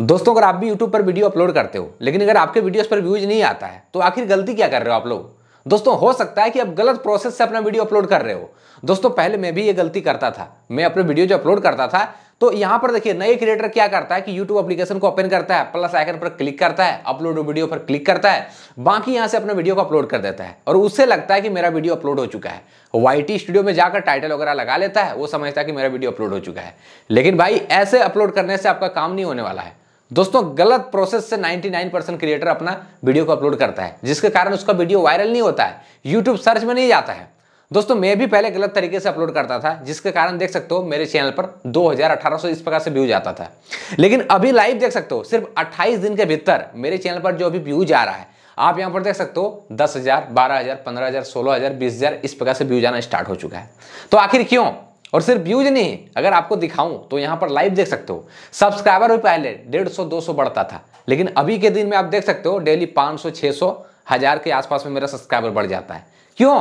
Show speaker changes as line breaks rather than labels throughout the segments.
दोस्तों अगर आप भी यूट्यूब पर वीडियो अपलोड करते हो लेकिन अगर आपके वीडियोस पर व्यूज नहीं आता है तो आखिर गलती क्या कर रहे हो आप लोग दोस्तों हो सकता है कि आप गलत प्रोसेस से अपना वीडियो अपलोड कर रहे हो दोस्तों पहले मैं भी ये गलती करता था मैं अपने वीडियो जो अपलोड करता था तो यहाँ पर देखिए नए क्रिएटर क्या करता है कि YouTube एप्लीकेशन को ओपन करता है प्लस आइकन पर क्लिक करता है अपलोड वीडियो पर क्लिक करता है बाकी यहाँ से अपने वीडियो को अपलोड कर देता है और उससे लगता है कि मेरा वीडियो अपलोड हो चुका है वाई स्टूडियो में जाकर टाइटल वगैरह लगा लेता है वो समझता है कि मेरा वीडियो अपलोड हो चुका है लेकिन भाई ऐसे अपलोड करने से आपका काम नहीं होने वाला है दोस्तों गलत प्रोसेस से 99 परसेंट क्रिएटर अपना वीडियो को अपलोड करता है जिसके कारण उसका वीडियो वायरल नहीं होता है यूट्यूब सर्च में नहीं जाता है दोस्तों मैं भी पहले गलत तरीके से अपलोड करता था जिसके कारण देख सकते हो मेरे चैनल पर 2000 सौ इस प्रकार से व्यूज आता था लेकिन अभी लाइव देख सकते हो सिर्फ 28 दिन के भीतर मेरे चैनल पर जो अभी व्यूज आ रहा है आप यहां पर देख सकते हो दस हजार बारह हजार पंद्रह हजार सोलह हजार बीस हजार इस प्रकार से व्यू जाना स्टार्ट हो चुका है तो आखिर क्यों और सिर्फ व्यूज नहीं अगर आपको दिखाऊं तो यहां पर लाइव देख सकते हो सब्सक्राइबर भी पहले डेढ़ सौ दो सौ बढ़ता था लेकिन अभी के दिन में आप देख सकते हो डेली पांच सौ छह सौ हजार के आसपास में मेरा सब्सक्राइबर बढ़ जाता है क्यों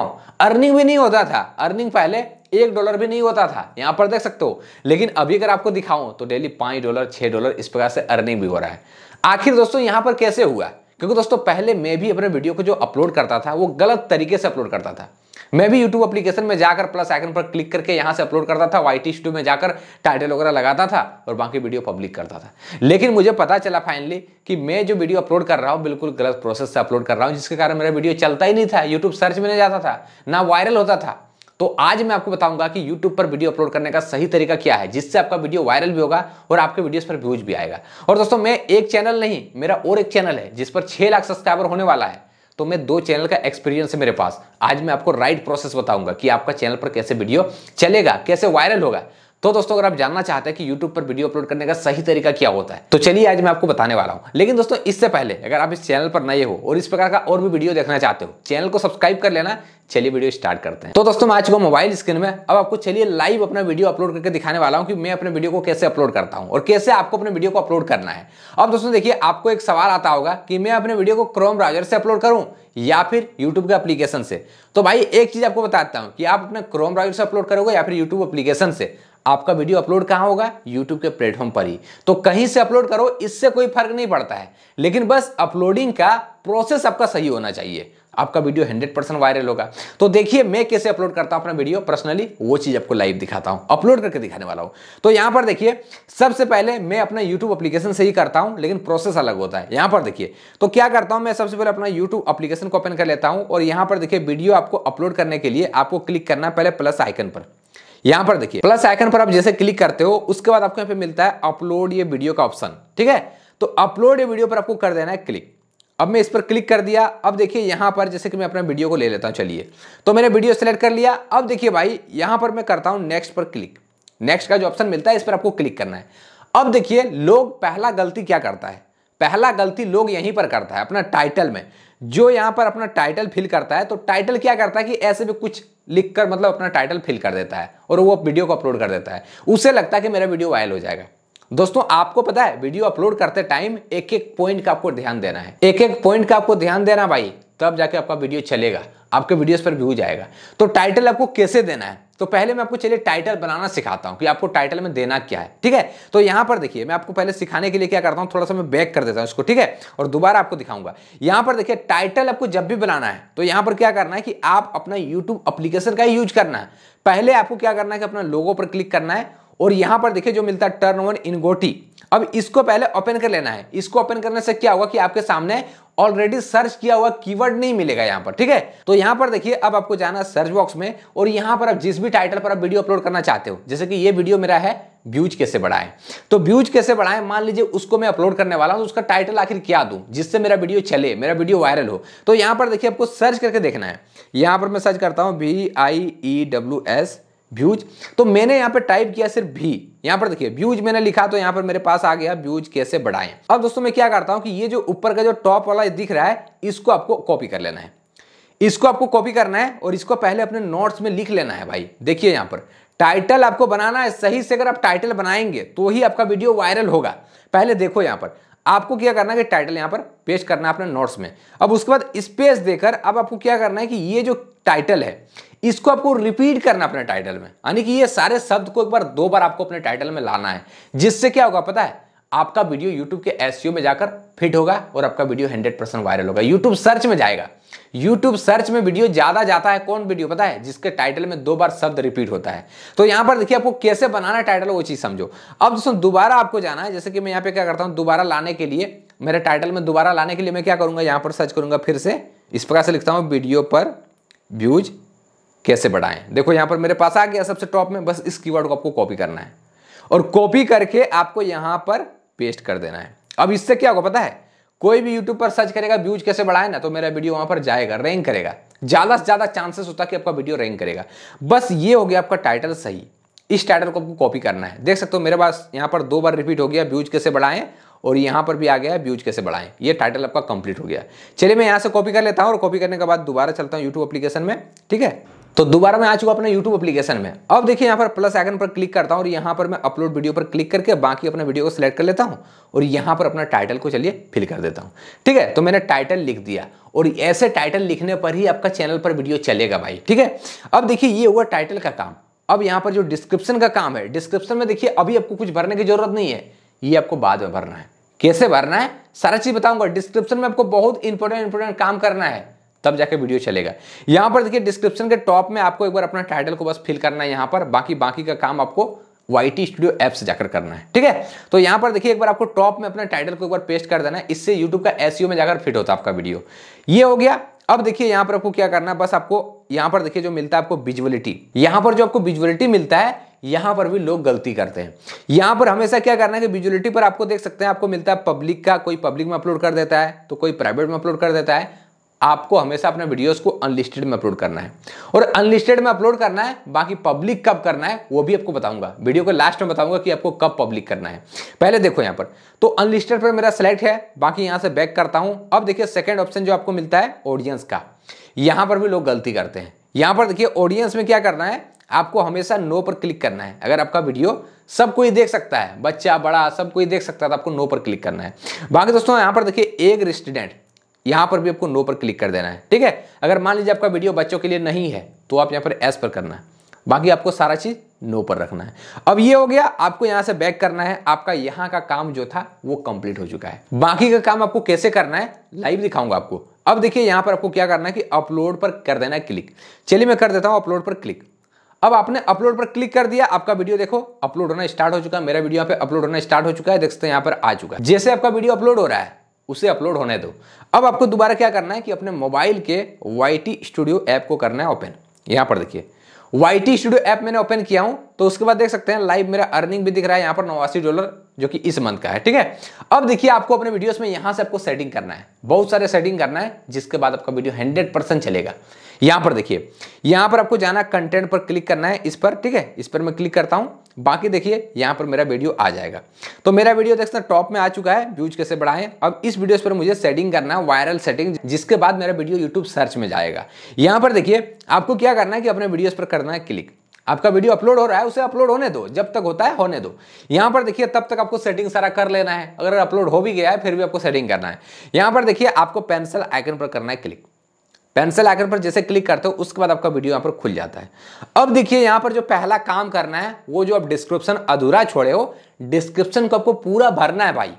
अर्निंग भी नहीं होता था अर्निंग पहले एक डॉलर भी नहीं होता था यहां पर देख सकते हो लेकिन अभी अगर आपको दिखाऊं तो डेली पांच डॉलर छह डॉलर इस प्रकार से अर्निंग भी हो रहा है आखिर दोस्तों यहां पर कैसे हुआ क्योंकि दोस्तों पहले मैं भी अपने वीडियो को जो अपलोड करता था वो गलत तरीके से अपलोड करता था मैं भी यूट्यूब अपलीकेशन में जाकर प्लस आइकन पर क्लिक करके यहां से अपलोड करता था वाई टी में जाकर टाइटल वगैरह लगाता था और बाकी वीडियो पब्लिक करता था लेकिन मुझे पता चला फाइनली कि मैं जो वीडियो अपलोड कर रहा हूं बिल्कुल गलत प्रोसेस से अपलोड कर रहा हूं जिसके कारण मेरा वीडियो चलता ही नहीं था यूट्यूब सर्च में नहीं जाता था ना वायरल होता था तो आज मैं आपको बताऊंगा कि YouTube पर वीडियो अपलोड करने का सही तरीका क्या है जिससे आपका वीडियो वायरल भी होगा और आपके वीडियोस पर व्यूज भी आएगा और दोस्तों मैं एक चैनल नहीं मेरा और एक चैनल है जिस पर 6 लाख सब्सक्राइबर होने वाला है तो मैं दो चैनल का एक्सपीरियंस है मेरे पास आज मैं आपको राइट प्रोसेस बताऊंगा कि आपका चैनल पर कैसे वीडियो चलेगा कैसे वायरल होगा तो दोस्तों अगर आप जानना चाहते हैं कि यूट्यूब पर वीडियो अपलोड करने का सही तरीका क्या होता है तो चलिए आज मैं आपको बताने वाला हूँ लेकिन दोस्तों इससे पहले अगर आप इस चैनल पर नए हो और इस प्रकार का और भी वीडियो देखना चाहते हो चैनल को सब्सक्राइब कर लेना चलिए वीडियो स्टार्ट करते हैं तो दोस्तों मैं आज चुका मोबाइल स्क्रीन में अब आपको चलिए लाइव अपना वीडियो अपलोड करके दिखाने वाला हूँ कि मैं अपने वीडियो को कैसे अपलोड करता हूँ और कैसे आपको अपने वीडियो को अपलोड करना है अब दोस्तों देखिए आपको एक सवाल आता होगा कि मैं अपने वीडियो को क्रोम ब्राउजर से अपलोड करूं या फिर यूट्यूब के एप्लीकेशन से तो भाई एक चीज आपको बताता हूँ कि आप अपने क्रोम ब्राउजर से अपलोड करोगे या फिर यूट्यूब एप्लीकेशन से आपका वीडियो अपलोड कहाँ होगा यूट्यूब के प्लेटफॉर्म पर ही तो कहीं से अपलोड करो इससे कोई फर्क नहीं पड़ता है लेकिन बस अपलोडिंग का प्रोसेस आपका सही होना चाहिए आपका वीडियो 100 परसेंट वायरल होगा तो देखिए मैं कैसे अपलोड करता हूं अपना वीडियो पर्सनली वो चीज आपको लाइव दिखाता हूं अपलोड करके दिखाने वाला हूं तो यहां पर देखिए सबसे पहले मैं अपना यूट्यूब अप्लीकेशन से ही करता हूं लेकिन प्रोसेस अलग होता है यहां पर देखिए तो क्या करता हूं मैं सबसे पहले अपना यूट्यूब अपलीकेशन को ओपन कर लेता हूं और यहां पर देखिए वीडियो आपको अपलोड करने के लिए आपको क्लिक करना पहले प्लस आइकन पर यहां पर देखिए प्लस आइकन पर आप जैसे क्लिक करते हो उसके बाद आपको यहां पे मिलता है अपलोड ये वीडियो का ऑप्शन ठीक है तो अपलोड ये वीडियो पर आपको कर देना है क्लिक अब मैं इस पर क्लिक कर दिया अब देखिए यहां पर जैसे कि मैं अपना वीडियो को ले लेता हूं चलिए तो मैंने वीडियो सेलेक्ट कर लिया अब देखिए भाई यहां पर मैं करता हूं नेक्स्ट पर क्लिक नेक्स्ट का जो ऑप्शन मिलता है इस पर आपको क्लिक करना है अब देखिए लोग पहला गलती क्या करता है पहला गलती लोग यहीं पर करता है अपना टाइटल में जो यहां पर अपना टाइटल फिल करता है तो टाइटल क्या करता है कि ऐसे भी कुछ लिखकर मतलब अपना टाइटल फिल कर देता है और वो वीडियो को अपलोड कर देता है उसे लगता है कि मेरा वीडियो वायरल हो जाएगा दोस्तों आपको पता है वीडियो अपलोड करते टाइम एक एक पॉइंट का आपको ध्यान देना है एक एक पॉइंट का आपको ध्यान देना भाई तब जाके आपका वीडियो चलेगा आपके वीडियोस पर व्यूज आएगा तो टाइटल आपको कैसे देना है तो पहले मैं आपको चलिए टाइटल बनाना सिखाता हूँ कि आपको टाइटल में देना क्या है ठीक है तो यहाँ पर देखिए मैं आपको पहले सिखाने के लिए क्या करता हूँ थोड़ा सा मैं बैक कर देता हूँ इसको ठीक है और दोबारा आपको दिखाऊंगा यहाँ पर देखिए टाइटल आपको जब भी बनाना है तो यहाँ पर क्या करना है कि आप अपना यूट्यूब अप्लीकेशन का यूज करना है पहले आपको क्या करना है कि अपना लोगों पर क्लिक करना है और यहां पर देखिए जो मिलता है टर्न ओवर इनगोटी अब इसको पहले ओपन कर लेना है इसको ओपन करने से क्या होगा कि आपके सामने ऑलरेडी सर्च किया हुआ कीवर्ड नहीं मिलेगा यहां पर ठीक है तो यहां पर देखिए अब आपको जाना सर्च बॉक्स में और यहां पर आप जिस भी टाइटल पर आप वीडियो अपलोड करना चाहते हो जैसे कि ये वीडियो मेरा है व्यूज कैसे बढ़ाएं तो व्यूज कैसे बढ़ाएं मान लीजिए उसको मैं अपलोड करने वाला हूं तो उसका टाइटल आखिर क्या दूं जिससे मेरा वीडियो चले मेरा वीडियो वायरल हो तो यहां पर देखिए आपको सर्च करके देखना है यहां पर मैं सर्च करता हूं V I E W S views तो मैंने यहां पर टाइप किया सिर्फ भी यहां पर देखिए ब्यूज मैंने लिखा तो यहां पर मेरे पास आ गया ब्यूज कैसे बढ़ाएं अब दोस्तों मैं क्या करता हूं कि ये जो ऊपर का जो टॉप वाला दिख रहा है इसको आपको कॉपी कर लेना है इसको आपको कॉपी करना है और इसको पहले अपने नोट्स में लिख लेना है भाई देखिए यहां पर टाइटल आपको बनाना है सही से अगर आप टाइटल बनाएंगे तो ही आपका वीडियो वायरल होगा पहले देखो यहां पर आपको क्या करना है कि टाइटल यहां पर पेश करना है अपने नोट्स में अब उसके बाद स्पेस देकर अब आपको क्या करना है कि ये जो टाइटल है इसको आपको रिपीट करना अपने टाइटल में यानी कि ये सारे शब्द को एक बार दो बार आपको अपने टाइटल में लाना है जिससे क्या होगा पता है आपका वीडियो यूट्यूब के एस e में जाकर फिट होगा और आपका वीडियो हंड्रेड परसेंट वायरल होगा यूट्यूब सर्च में जाएगा YouTube सर्च में वीडियो ज्यादा जाता है कौन वीडियो पता है जिसके टाइटल में दो बार शब्द रिपीट होता है तो यहां पर देखिए आपको कैसे बनाना टाइटल वो चीज समझो अब दोस्तों दोबारा आपको जाना है जैसे कि मैं यहां पे क्या करता हूं दोबारा लाने के लिए मेरे टाइटल में दोबारा लाने के लिए मैं क्या करूंगा यहां पर सर्च करूंगा फिर से इस प्रकार से लिखता हूं वीडियो पर व्यूज कैसे बढ़ाएं देखो यहां पर मेरे पास आ गया सबसे टॉप में बस इस कीवर्ड को आपको कॉपी करना है और कॉपी करके आपको यहां पर पेस्ट कर देना है अब इससे क्या होगा पता है कोई भी यूट्यूब पर सर्च करेगा व्यूज कैसे बढ़ाए ना तो मेरा वीडियो वहां पर जाएगा रैंक करेगा ज़्यादा से ज़्यादा चांसेस होता है कि आपका वीडियो रैंक करेगा बस ये हो गया आपका टाइटल सही इस टाइटल को आपको कॉपी करना है देख सकते हो मेरे पास यहां पर दो बार रिपीट हो गया व्यूज कैसे बढ़ाएं और यहां पर भी आ गया व्यूज कैसे बढ़ाएं ये टाइटल आपका कंप्लीट हो गया चलिए मैं यहां से कॉपी कर लेता हूं और कॉपी करने के बाद दोबारा चलता हूं यूट्यूब एप्लीकेशन में ठीक है तो दोबारा मैं आ चुका अपने YouTube एप्लीकेशन में अब देखिए यहाँ पर प्लस आइकन पर क्लिक करता हूँ और यहाँ पर मैं अपलोड वीडियो पर क्लिक करके बाकी अपने वीडियो को सिलेक्ट कर लेता हूँ और यहाँ पर अपना टाइटल को चलिए फिल कर देता हूँ ठीक है तो मैंने टाइटल लिख दिया और ऐसे टाइटल लिखने पर ही आपका चैनल पर वीडियो चलेगा भाई ठीक है अब देखिए ये हुआ टाइटल का काम अब यहाँ पर जो डिस्क्रिप्शन का काम है डिस्क्रिप्शन में देखिए अभी आपको कुछ भरने की जरूरत नहीं है ये आपको बाद में भरना है कैसे भरना है सारा चीज बताऊंगा डिस्क्रिप्शन में आपको बहुत इंपॉर्टेंट इंपॉर्टेंट काम करना है तब जाके वीडियो चलेगा यहां पर देखिए डिस्क्रिप्शन के टॉप में आपको एक बार अपना टाइटल को बस फिल करना है यहां पर बाकी बाकी का काम आपको YT Studio ऐप से जाकर करना है ठीक है तो यहां पर देखिए एक बार आपको टॉप में अपना टाइटल को एक बार पेस्ट कर देना है इससे YouTube का SEO में जाकर फिट होता है आपका वीडियो ये हो गया अब देखिए यहां पर आपको क्या करना है बस आपको यहां पर देखिए जो मिलता है आपको विजुअलिटी यहां पर जो आपको विजुअलिटी मिलता है यहां पर भी लोग गलती करते हैं यहां पर हमेशा क्या करना है कि विजुअलिटी पर आपको देख सकते हैं आपको मिलता है पब्लिक का कोई पब्लिक में अपलोड कर देता है तो कोई प्राइवेट में अपलोड कर देता है आपको हमेशा अपने वीडियोस को अनलिस्टेड में अपलोड करना है और अनलिस्टेड में अपलोड करना है बाकी पब्लिक कब करना है वो भी आपको बताऊंगा वीडियो को लास्ट में बताऊंगा कि आपको कब पब्लिक करना है पहले देखो यहां पर तो अनलिस्टेड पर मेरा सेलेक्ट है बाकी यहां से बैक करता हूं अब देखिए सेकेंड ऑप्शन जो आपको मिलता है ऑडियंस का यहां पर भी लोग गलती करते हैं यहां पर देखिए ऑडियंस में क्या करना है आपको हमेशा नो पर क्लिक करना है अगर आपका वीडियो सब कोई देख सकता है बच्चा बड़ा सब कोई देख सकता है तो आपको नो पर क्लिक करना है बाकी दोस्तों यहाँ पर देखिए एक रेस्टूडेंट यहाँ पर भी आपको नो पर क्लिक कर देना है ठीक है अगर मान लीजिए आपका वीडियो बच्चों के लिए नहीं है तो आप यहाँ पर एस पर करना है बाकी आपको सारा चीज़ नो पर रखना है अब ये हो गया आपको यहां से बैक करना है आपका यहां का काम जो था वो कंप्लीट हो चुका है बाकी का काम आपको कैसे करना है लाइव दिखाऊंगा आपको अब देखिए यहां पर आपको क्या करना है कि अपलोड पर कर देना है क्लिक चलिए मैं कर देता हूँ अपलोड पर क्लिक अब आपने अपलोड पर क्लिक कर दिया आपका वीडियो देखो अपलोड होना स्टार्ट हो चुका है मेरा वीडियो यहाँ पे अपलोड होना स्टार्ट हो चुका है देख सकते हैं यहाँ पर आ चुका है जैसे आपका वीडियो अपलोड हो रहा है उसे अपलोड होने दो अब आपको दोबारा क्या करना है कि अपने मोबाइल के वाई स्टूडियो ऐप को करना है ओपन यहाँ पर देखिए वाई टी स्टूडियो ऐप मैंने ओपन किया हूं तो उसके बाद देख सकते हैं लाइव मेरा अर्निंग भी दिख रहा है यहां पर नवासी डॉलर जो कि इस मंथ का है ठीक है अब देखिए आपको अपने वीडियोस में यहां से आपको सेटिंग करना है बहुत सारे सेटिंग करना है जिसके बाद आपका वीडियो हंड्रेड परसेंट चलेगा यहां पर देखिए यहां पर आपको जाना कंटेंट पर क्लिक करना है इस पर ठीक है इस पर मैं क्लिक करता हूं बाकी देखिए यहाँ पर मेरा वीडियो आ जाएगा तो मेरा वीडियो देख सकते टॉप में आ चुका है व्यूज कैसे बढ़ाएं अब इस वीडियो पर मुझे सेटिंग करना है वायरल सेटिंग जिसके बाद मेरा वीडियो यूट्यूब सर्च में जाएगा यहाँ पर देखिए आपको क्या करना है कि अपने वीडियोज पर करना है क्लिक आपका वीडियो अपलोड हो रहा है उसे अपलोड होने दो जब तक होता है होने दो यहाँ पर देखिए तब तक आपको सेटिंग सारा कर लेना है अगर अपलोड हो भी गया है फिर भी आपको सेटिंग करना है यहाँ पर देखिए आपको पेंसिल आइकन पर करना है क्लिक पेंसिल आइकन पर जैसे क्लिक करते हो उसके बाद आपका वीडियो यहाँ पर खुल जाता है अब देखिए यहाँ पर जो पहला काम करना है वो जो आप डिस्क्रिप्शन अधूरा छोड़े हो डिस्क्रिप्शन को आपको पूरा भरना है भाई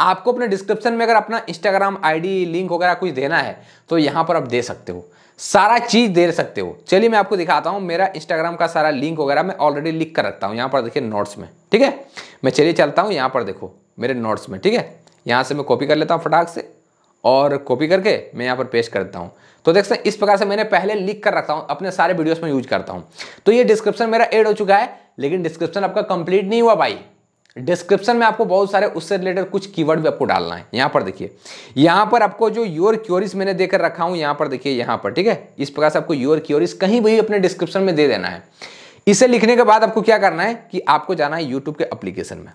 आपको अपने डिस्क्रिप्शन में अगर अपना इंस्टाग्राम आईडी लिंक वगैरह कुछ देना है तो यहाँ पर आप दे सकते हो सारा चीज़ दे सकते हो चलिए मैं आपको दिखाता हूँ मेरा इंस्टाग्राम का सारा लिंक वगैरह मैं ऑलरेडी लिख कर रखता हूँ यहाँ पर देखिए नोट्स में ठीक है मैं चलिए चलता हूँ यहाँ पर देखो मेरे नोट्स में ठीक है यहाँ से मैं कॉपी कर लेता हूँ फटाक से और कॉपी करके मैं यहाँ पर पेस्ट करता हूँ तो देख सकते हैं इस प्रकार से मैंने पहले लिख कर रखता हूँ अपने सारे वीडियोस में यूज करता हूँ तो ये डिस्क्रिप्शन मेरा एड हो चुका है लेकिन डिस्क्रिप्शन आपका कंप्लीट नहीं हुआ भाई डिस्क्रिप्शन में आपको बहुत सारे उससे रिलेटेड कुछ कीवर्ड भी आपको डालना है यहाँ पर देखिए यहाँ पर आपको जो योर क्योरिस मैंने देकर रखा हूँ यहाँ पर देखिए यहाँ पर ठीक है इस प्रकार से आपको योर क्योरिस कहीं भी अपने डिस्क्रिप्शन में दे देना है इसे लिखने के बाद आपको क्या करना है कि आपको जाना है यूट्यूब के अप्लीकेशन में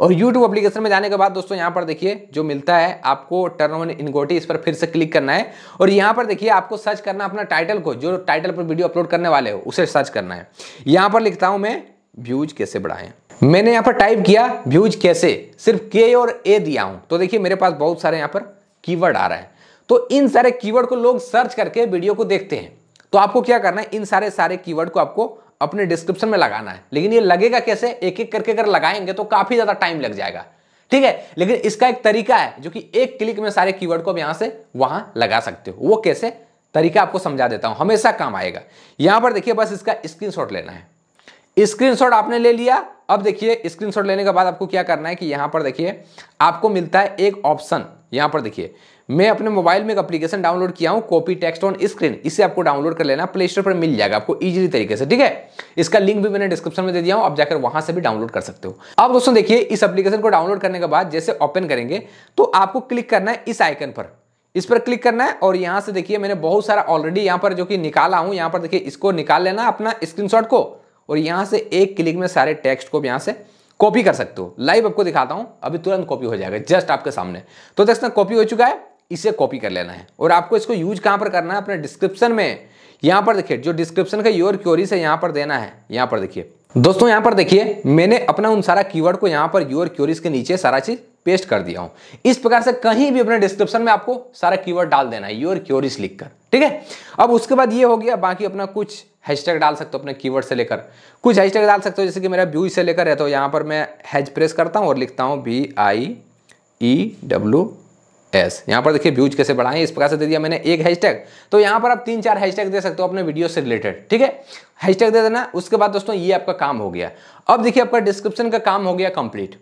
और YouTube एप्लीकेशन में जाने के बाद दोस्तों यहाँ पर देखिए जो मिलता है आपको टर्न ऑन इनगोटी इस पर फिर से क्लिक करना है और यहाँ पर देखिए आपको सर्च करना अपना टाइटल को जो टाइटल पर वीडियो अपलोड करने वाले हो उसे सर्च करना है यहाँ पर लिखता हूँ मैं व्यूज कैसे बढ़ाएं मैंने यहाँ पर टाइप किया व्यूज कैसे सिर्फ के और ए दिया हूँ तो देखिए मेरे पास बहुत सारे यहाँ पर कीवर्ड आ रहा है तो इन सारे कीवर्ड को लोग सर्च करके वीडियो को देखते हैं तो आपको क्या करना है इन सारे सारे कीवर्ड को आपको अपने डिस्क्रिप्शन में लगाना है लेकिन ये लगेगा कैसे एक एक करके अगर लगाएंगे तो काफ़ी ज़्यादा टाइम लग जाएगा ठीक है लेकिन इसका एक तरीका है जो कि एक क्लिक में सारे कीवर्ड को आप से वहां लगा सकते हो वो कैसे तरीका आपको समझा देता हूं हमेशा काम आएगा यहां पर देखिए बस इसका स्क्रीनशॉट लेना है स्क्रीनशॉट आपने ले लिया अब देखिए स्क्रीनशॉट लेने के बाद आपको क्या करना है कि यहां पर देखिए आपको मिलता है एक ऑप्शन यहाँ पर देखिए मैं अपने मोबाइल में एक एप्लीकेशन डाउनलोड किया हूँ कॉपी टेक्स्ट ऑन स्क्रीन इसे आपको डाउनलोड कर लेना प्ले स्टोर पर मिल जाएगा आपको इजीली तरीके से ठीक है इसका लिंक भी मैंने डिस्क्रिप्शन में दे दिया हूँ आप जाकर वहां से भी डाउनलोड कर सकते हो अब दोस्तों देखिए इस एप्लीकेशन को डाउनलोड करने के बाद जैसे ओपन करेंगे तो आपको क्लिक करना है इस आइकन पर इस पर क्लिक करना है और यहाँ से देखिए मैंने बहुत सारा ऑलरेडी यहाँ पर जो कि निकाला हूँ यहाँ पर देखिए इसको निकाल लेना अपना स्क्रीनशॉट को और यहाँ से एक क्लिक में सारे टेक्स्ट को यहाँ से कॉपी कर सकते हो लाइव आपको दिखाता हूं अभी तुरंत कॉपी हो जाएगा जस्ट आपके सामने तो देख सकते कॉपी हो चुका है इसे कॉपी कर लेना है और आपको इसको यूज कहां पर करना है अपने डिस्क्रिप्शन में यहां पर देखिए जो डिस्क्रिप्शन का योर क्योरी से यहां पर देना है यहां पर देखिए दोस्तों यहां पर देखिए मैंने अपना उन सारा कीवर्ड को यहां पर योर क्योरीज के नीचे सारा चीज पेस्ट कर दिया हूं इस प्रकार से कहीं भी अपने डिस्क्रिप्शन में आपको सारा कीवर्ड डाल देना है योर क्योरीज लिखकर ठीक है अब उसके बाद ये हो गया बाकी अपना कुछ हैशटैग डाल सकते हो अपने कीवर्ड से लेकर कुछ हैशटैग डाल सकते हो जैसे कि मेरा व्यू से लेकर है तो यहाँ पर मैं हैज प्रेस करता हूँ और लिखता हूँ B I E W S यहाँ पर देखिए व्यूज कैसे बढ़ाएं इस प्रकार से दे दिया मैंने एक हैशटैग तो यहाँ पर आप तीन चार हैशटैग दे सकते हो अपने वीडियो से रिलेटेड ठीक है हैशटैग दे देना उसके बाद दोस्तों ये आपका काम हो गया अब देखिए आपका डिस्क्रिप्शन का काम हो गया कंप्लीट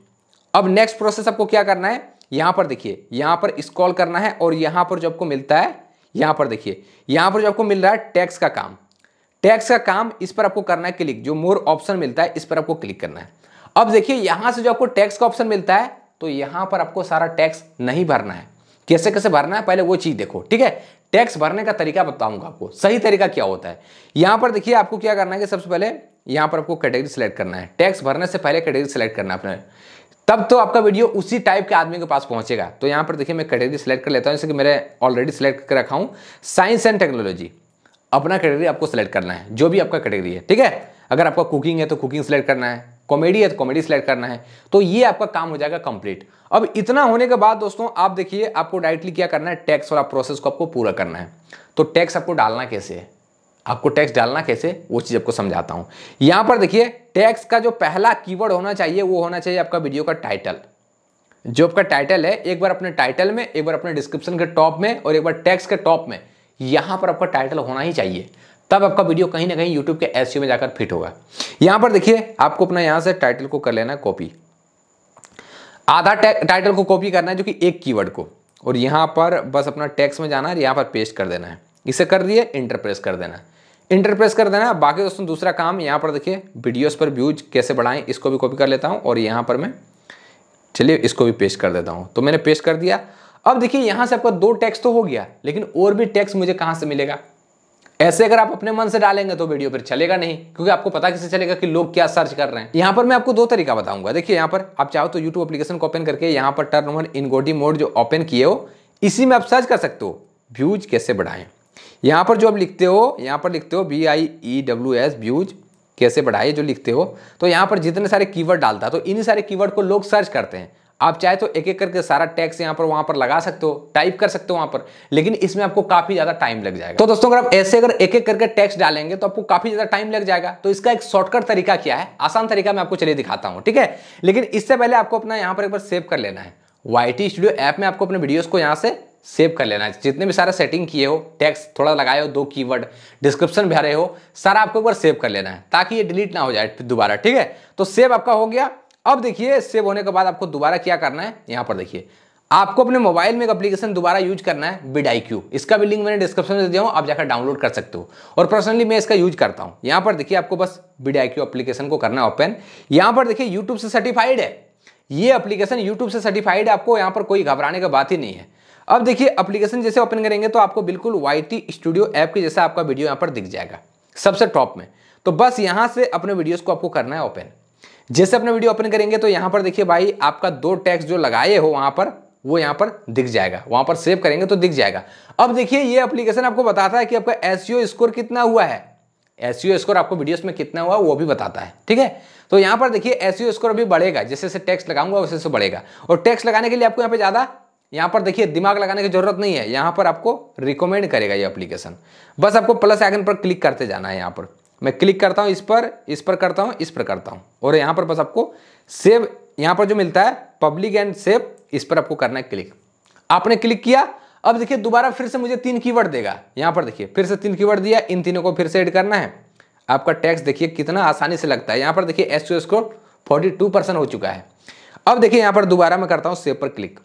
अब नेक्स्ट प्रोसेस आपको क्या करना है यहाँ पर देखिए यहाँ पर स्क्रॉल करना है और यहाँ पर जो आपको मिलता है यहाँ पर देखिए यहाँ पर जो आपको मिल रहा है टैक्स का काम टैक्स का काम इस पर आपको करना है क्लिक जो मोर ऑप्शन मिलता है इस पर आपको क्लिक करना है अब देखिए यहां से जो आपको टैक्स का ऑप्शन मिलता है तो यहां पर आपको सारा टैक्स नहीं भरना है कैसे कैसे भरना है पहले वो चीज देखो ठीक है टैक्स भरने का तरीका बताऊंगा आपको सही तरीका क्या होता है यहां पर देखिए आपको क्या करना है कि सबसे पहले यहां पर आपको कैटेगरी सेलेक्ट करना है टैक्स भरने से पहले कैटेगरी सेलेक्ट करना है अपने तब तो आपका वीडियो उसी टाइप के आदमी के पास पहुंचेगा तो यहां पर देखिए मैं कैटेगरी सिलेक्ट कर लेता हूँ जैसे कि मैंने ऑलरेडी सिलेक्ट कर रखा हूँ साइंस एंड टेक्नोलॉजी अपना कैटेगरी आपको सेलेक्ट करना है जो भी आपका कैटेगरी है ठीक है अगर आपका कुकिंग है तो कुकिंग सेलेक्ट करना है कॉमेडी है तो कॉमेडी सेलेक्ट करना है तो ये आपका काम हो जाएगा कंप्लीट अब इतना होने के बाद दोस्तों आप देखिए आपको डायरेक्टली क्या करना है टैक्स वाला प्रोसेस को आपको पूरा करना है तो टैक्स आपको डालना कैसे है आपको टैक्स डालना कैसे वो चीज़ आपको समझाता हूँ यहां पर देखिए टैक्स का जो पहला कीवर्ड होना चाहिए वो होना चाहिए आपका वीडियो का टाइटल जो आपका टाइटल है एक बार अपने टाइटल में एक बार अपने डिस्क्रिप्शन के टॉप में और एक बार टैक्स के टॉप में यहां पर आपका टाइटल होना ही चाहिए तब आपका वीडियो कहीं ना कहीं यूट्यूब के एस में जाकर फिट होगा यहां पर देखिए आपको अपना यहां से टाइटल को कर लेना कॉपी आधा टाइटल को कॉपी करना है जो कि एक कीवर्ड को और यहां पर बस अपना टेक्स में जाना है यहां पर पेस्ट कर देना है इसे कर दिए इंटरप्रेस कर देना इंटरप्रेस कर देना बाकी दोस्तों दूसरा काम यहां पर देखिए वीडियोस पर व्यूज कैसे बढ़ाएं इसको भी कॉपी कर लेता हूँ और यहां पर मैं चलिए इसको भी पेस्ट कर देता हूँ तो मैंने पेस्ट कर दिया अब देखिए यहां से आपका दो टैक्स तो हो गया लेकिन और भी टैक्स मुझे कहां से मिलेगा ऐसे अगर आप अपने मन से डालेंगे तो वीडियो पर चलेगा नहीं क्योंकि आपको पता किसे चलेगा कि लोग क्या सर्च कर रहे हैं यहां पर मैं आपको दो तरीका बताऊंगा देखिए यहां पर आप चाहो तो यूट्यूब एप्लीकेशन को ओपन करके यहां पर टर्न ओवर इन गोडी मोड जो ओपन किए हो इसी में आप सर्च कर सकते हो व्यूज कैसे बढ़ाएं यहां पर जो आप लिखते हो यहां पर लिखते हो B I E W S views कैसे बढ़ाए जो लिखते हो तो यहां पर जितने सारे कीवर्ड डालता है तो इन सारे कीवर्ड को लोग सर्च करते हैं आप चाहे तो एक एक करके सारा टैक्स यहाँ पर वहां पर लगा सकते हो टाइप कर सकते हो वहां पर लेकिन इसमें आपको काफी ज्यादा टाइम लग जाएगा तो दोस्तों अगर आप ऐसे अगर एक एक करके टैक्स डालेंगे तो आपको काफी ज्यादा टाइम लग जाएगा तो इसका एक शॉर्टकट तरीका क्या है आसान तरीका मैं आपको चलिए दिखाता हूँ ठीक है लेकिन इससे पहले आपको अपना यहाँ पर एक बार सेव कर लेना है वाई स्टूडियो ऐप में आपको अपने वीडियोज को यहाँ से सेव कर लेना है जितने भी सारा सेटिंग किए हो टैक्स थोड़ा लगाए हो दो कीवर्ड डिस्क्रिप्शन भरे हो सारा आपको एक बार सेव कर लेना है ताकि ये डिलीट ना हो जाए दोबारा ठीक है तो सेव आपका हो गया अब देखिए सेव होने के बाद आपको दोबारा क्या करना है यहां पर देखिए आपको अपने मोबाइल में एक एप्लीकेशन दोबारा यूज करना है बिड आई क्यू इसका भी लिंक मैंने डिस्क्रिप्शन में दे दिया हूं आप जाकर डाउनलोड कर सकते हो और पर्सनली मैं इसका यूज करता हूं यहां पर देखिए आपको बस बिड आई क्यू एप्लीकेशन को करना है ओपन यहां पर देखिए यूट्यूब से सर्टिफाइड है ये एप्लीकेशन यूट्यूब से सर्टिफाइड है आपको यहां पर कोई घबराने का बात ही नहीं है अब देखिए एप्लीकेशन जैसे ओपन करेंगे तो आपको बिल्कुल वाई स्टूडियो ऐप के जैसा आपका वीडियो यहां पर दिख जाएगा सबसे टॉप में तो बस यहां से अपने वीडियोज़ को आपको करना है ओपन जैसे अपना वीडियो ओपन करेंगे तो यहां पर देखिए भाई आपका दो टैक्स जो लगाए हो वहां पर वो यहां पर दिख जाएगा वहां पर सेव करेंगे तो दिख जाएगा अब देखिए ये एप्लीकेशन आपको बताता है कि आपका एस स्कोर e कितना हुआ है एस स्कोर e आपको वीडियोस में कितना हुआ वो भी बताता है ठीक है तो यहां पर देखिए एस स्कोर e अभी बढ़ेगा जैसे जैसे टैक्स लगाऊंगा वैसे से बढ़ेगा और टैक्स लगाने के लिए आपको यहाँ पे ज़्यादा यहां पर देखिए दिमाग लगाने की जरूरत नहीं है यहां पर आपको रिकमेंड करेगा ये एप्लीकेशन बस आपको प्लस आइकन पर क्लिक करते जाना है यहां पर मैं क्लिक करता हूँ इस पर इस पर करता हूँ इस पर करता हूँ और यहाँ पर बस आपको सेव यहाँ पर जो मिलता है पब्लिक एंड सेव इस पर आपको करना है क्लिक आपने क्लिक किया अब देखिए दोबारा फिर से मुझे तीन कीवर्ड देगा यहाँ पर देखिए फिर से तीन कीवर्ड दिया इन तीनों को फिर से एड करना है आपका टैक्स देखिए कितना आसानी से लगता है यहाँ पर देखिए S two score forty two percent हो चुका है अब देखिए यहाँ पर दोबारा मैं करता हूँ सेव पर क्लिक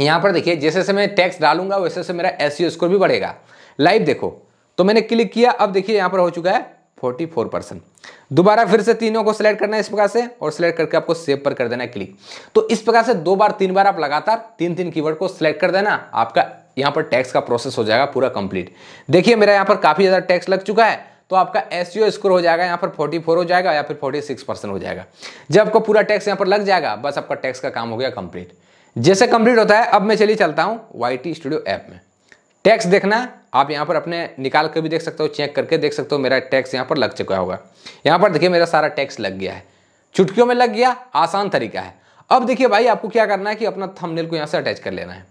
यहाँ पर देखिए जैसे जैसे मैं टैक्स डालूंगा वैसे वैसे मेरा एस स्कोर भी बढ़ेगा लाइव देखो तो मैंने क्लिक किया अब देखिए यहां पर हो चुका है फोर परसेंट दोबारा फिर से तीनों को सिलेक्ट करना है इस प्रकार से और सिलेक्ट करके आपको सेव पर कर देना है क्लिक तो इस प्रकार से दो बार तीन बार आप लगातार तीन तीन कीवर्ड को सिलेक्ट कर देना आपका यहां पर टैक्स का प्रोसेस हो जाएगा पूरा कंप्लीट देखिए मेरा यहां पर काफ़ी ज़्यादा टैक्स लग चुका है तो आपका एस स्कोर e हो जाएगा यहाँ पर 44 हो जाएगा या फिर 46 परसेंट हो जाएगा जब आपको पूरा टैक्स यहाँ पर लग जाएगा बस आपका टैक्स का काम हो गया कंप्लीट जैसे कंप्लीट होता है अब मैं चलिए चलता हूँ वाई स्टूडियो ऐप में टैक्स देखना आप यहाँ पर अपने निकाल कर भी देख सकते हो चेक करके देख सकते हो मेरा टैक्स यहाँ पर लग चुका होगा यहाँ पर देखिए मेरा सारा टैक्स लग गया है चुटकियों में लग गया आसान तरीका है अब देखिए भाई आपको क्या करना है कि अपना थंबनेल को यहाँ से अटैच कर लेना है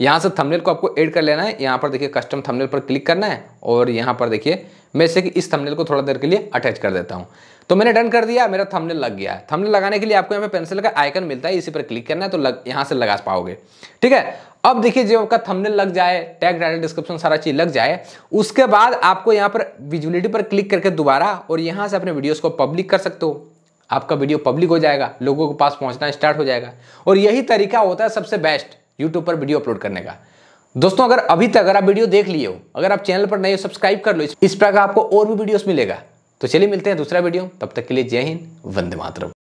यहाँ से थंबनेल को आपको ऐड कर लेना है यहाँ पर देखिए कस्टम थंबनेल पर क्लिक करना है और यहाँ पर देखिए मैं से कि इस थंबनेल को थोड़ा देर के लिए अटैच कर देता हूँ तो मैंने डन कर दिया मेरा थंबनेल लग गया है थंबनेल लगाने के लिए आपको यहाँ पे पेंसिल का आइकन मिलता है इसी पर क्लिक करना है तो लग यहाँ से लगा पाओगे ठीक है अब देखिए जब आपका थंबनेल लग जाए टैग टाइटल डिस्क्रिप्शन सारा चीज लग जाए उसके बाद आपको यहाँ पर विजुअलिटी पर क्लिक करके दोबारा और यहाँ से अपने वीडियोस को पब्लिक कर सकते हो आपका वीडियो पब्लिक हो जाएगा लोगों के पास पहुँचना स्टार्ट हो जाएगा और यही तरीका होता है सबसे बेस्ट यूट्यूब पर वीडियो अपलोड करने का दोस्तों अगर अभी तक अगर आप वीडियो देख लिए हो अगर आप चैनल पर नए हो सब्सक्राइब कर लो इस प्रकार आपको और भी वीडियोस मिलेगा तो चलिए मिलते हैं दूसरा वीडियो तब तक के लिए जय हिंद वंदे मातरम